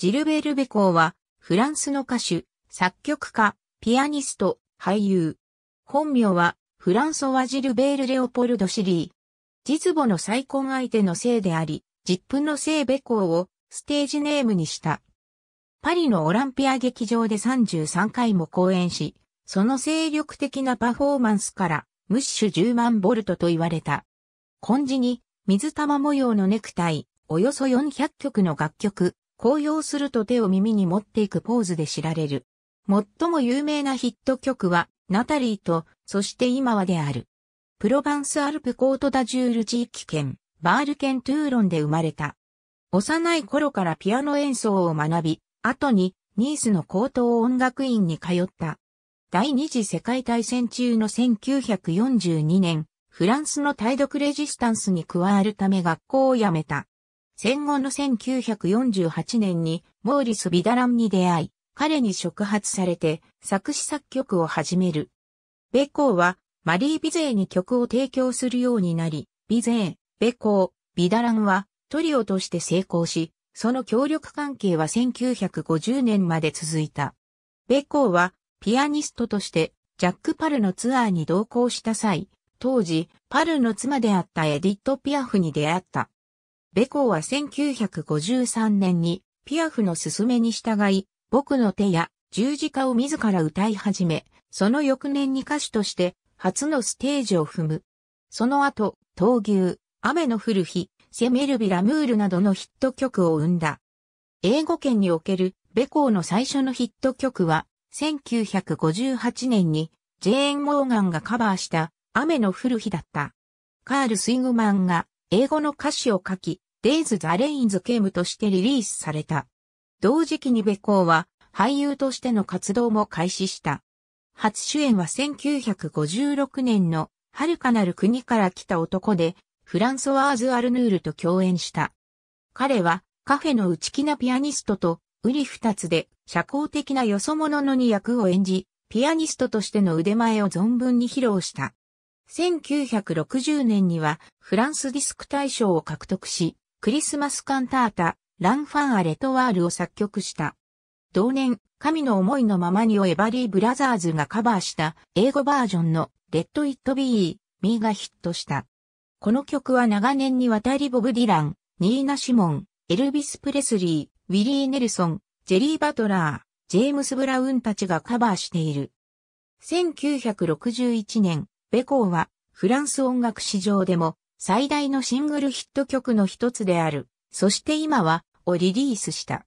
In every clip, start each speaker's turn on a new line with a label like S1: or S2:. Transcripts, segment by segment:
S1: ジルベール・ベコーは、フランスの歌手、作曲家、ピアニスト、俳優。本名は、フランソワ・ジルベール・レオポルド・シリー。実母の再婚相手のせいであり、実父のせいベコーをステージネームにした。パリのオランピア劇場で33回も公演し、その精力的なパフォーマンスから、ムッシュ10万ボルトと言われた。根治に、水玉模様のネクタイ、およそ400曲の楽曲、紅葉すると手を耳に持っていくポーズで知られる。最も有名なヒット曲は、ナタリーと、そして今はである。プロヴァンスアルプコートダジュール地域圏、バール県トゥーロンで生まれた。幼い頃からピアノ演奏を学び、後にニースの高等音楽院に通った。第二次世界大戦中の1942年、フランスの対独レジスタンスに加わるため学校を辞めた。戦後の1948年にモーリス・ビダランに出会い、彼に触発されて作詞作曲を始める。ベコーはマリー・ビゼーに曲を提供するようになり、ビゼー、ベコー、ビダランはトリオとして成功し、その協力関係は1950年まで続いた。ベコーはピアニストとしてジャック・パルのツアーに同行した際、当時、パルの妻であったエディット・ピアフに出会った。ベコーは1953年にピアフの勧めに従い、僕の手や十字架を自ら歌い始め、その翌年に歌手として初のステージを踏む。その後、闘牛、雨の降る日、セメルビラムールなどのヒット曲を生んだ。英語圏におけるベコーの最初のヒット曲は、1958年にジェーン・モーガンがカバーした雨の降る日だった。カール・スイグマンが英語の歌詞を書き、Days the Rains Came としてリリースされた。同時期にベコーは俳優としての活動も開始した。初主演は1956年の遥かなる国から来た男で、フランソワーズ・アルヌールと共演した。彼はカフェの内気なピアニストと、うり二つで社交的なよそ者の二役を演じ、ピアニストとしての腕前を存分に披露した。1960年にはフランスディスク大賞を獲得し、クリスマスカンタータ、ランファン・ア・レトワールを作曲した。同年、神の思いのままにをエバリー・ブラザーズがカバーした英語バージョンのレッド・イット・ビー・ミーがヒットした。この曲は長年にわたりボブ・ディラン、ニーナ・シモン、エルビス・プレスリー、ウィリー・ネルソン、ジェリー・バトラー、ジェームス・ブラウンたちがカバーしている。1961年、ベコーは、フランス音楽史上でも、最大のシングルヒット曲の一つである、そして今は、をリリースした。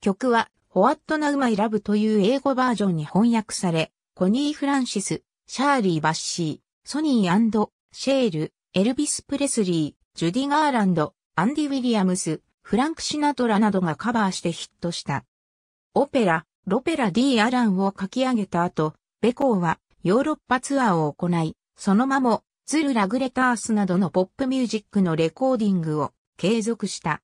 S1: 曲は、ホワットナウマイラブという英語バージョンに翻訳され、コニー・フランシス、シャーリー・バッシー、ソニーシェール、エルビス・プレスリー、ジュディ・ガーランド、アンディ・ウィリアムス、フランク・シナトラなどがカバーしてヒットした。オペラ、ロペラ・ディ・アランを書き上げた後、ベコーはヨーロッパツアーを行い、そのまま、ズル・ラグレタースなどのポップミュージックのレコーディングを継続した。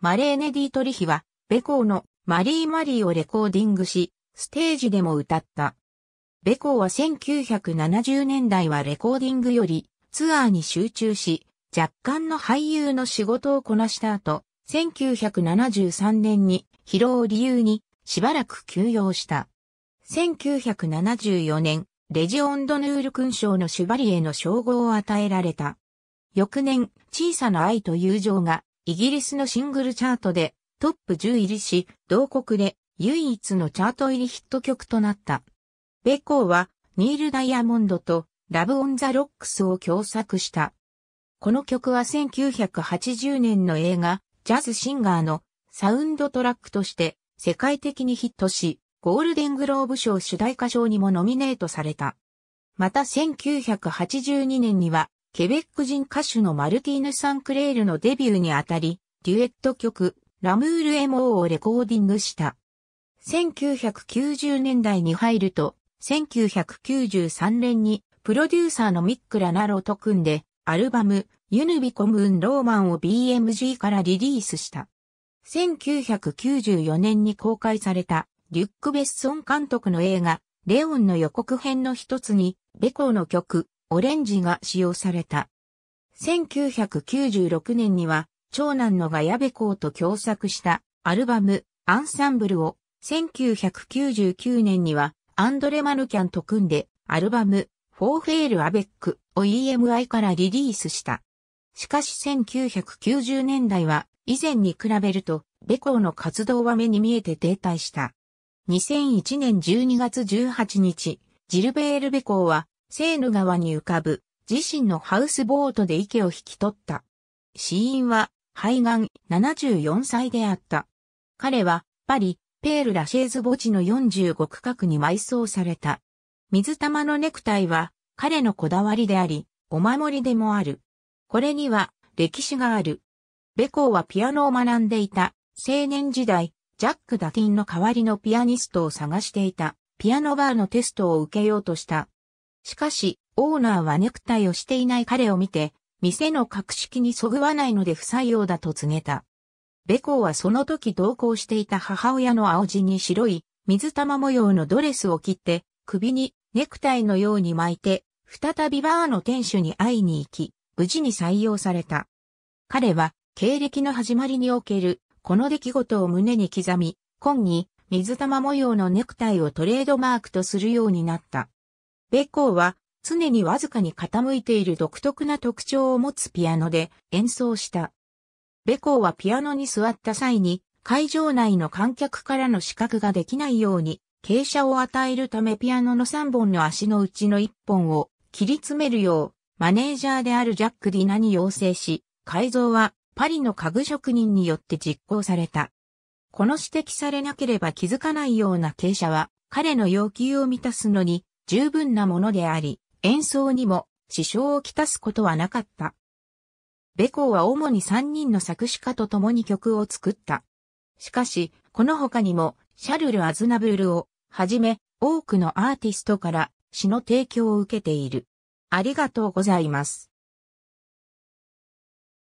S1: マレーネ・ディートリヒは、ベコーのマリー・マリーをレコーディングし、ステージでも歌った。ベコーは1970年代はレコーディングよりツアーに集中し、若干の俳優の仕事をこなした後、1973年に疲労を理由にしばらく休養した。1974年、レジオンドヌール勲章のシュバリエの称号を与えられた。翌年、小さな愛と友情が、イギリスのシングルチャートで、トップ10入りし、同国で唯一のチャート入りヒット曲となった。ベコーは、ニール・ダイヤモンドと、ラブ・オン・ザ・ロックスを共作した。この曲は1980年の映画、ジャズ・シンガーのサウンドトラックとして世界的にヒットし、ゴールデングローブ賞主題歌賞にもノミネートされた。また1982年には、ケベック人歌手のマルティーヌ・サンクレールのデビューにあたり、デュエット曲、ラムール・エモーをレコーディングした。1990年代に入ると、1993年にプロデューサーのミックラ・ナロと組んで、アルバム、ユヌビコムーン・ローマンを BMG からリリースした。1994年に公開されたリュック・ベッソン監督の映画、レオンの予告編の一つに、ベコーの曲、オレンジが使用された。1996年には、長男のガヤベコーと共作したアルバム、アンサンブルを、1999年には、アンドレ・マルキャンと組んで、アルバム、フォーフェール・アベックを EMI からリリースした。しかし1990年代は、以前に比べると、ベコーの活動は目に見えて停滞した。2001年12月18日、ジルベールベーは、セーヌ川に浮かぶ、自身のハウスボートで池を引き取った。死因は、肺がん74歳であった。彼は、パリ、ペール・ラシェーズ墓地の45区画に埋葬された。水玉のネクタイは、彼のこだわりであり、お守りでもある。これには、歴史がある。ベコーはピアノを学んでいた。青年時代、ジャック・ダティンの代わりのピアニストを探していた、ピアノバーのテストを受けようとした。しかし、オーナーはネクタイをしていない彼を見て、店の格式にそぐわないので不採用だと告げた。ベコーはその時同行していた母親の青地に白い水玉模様のドレスを切って首にネクタイのように巻いて再びバーの店主に会いに行き無事に採用された。彼は経歴の始まりにおけるこの出来事を胸に刻み、今に水玉模様のネクタイをトレードマークとするようになった。ベコーは常にわずかに傾いている独特な特徴を持つピアノで演奏した。ベコーはピアノに座った際に会場内の観客からの視覚ができないように傾斜を与えるためピアノの3本の足のうちの1本を切り詰めるようマネージャーであるジャック・ディナに要請し、改造はパリの家具職人によって実行された。この指摘されなければ気づかないような傾斜は、彼の要求を満たすのに十分なものであり、演奏にも支障をきたすことはなかった。ベコーは主に3人の作詞家と共に曲を作った。しかし、この他にも、シャルル・アズナブルをはじめ、多くのアーティストから詩の提供を受けている。ありがとうございます。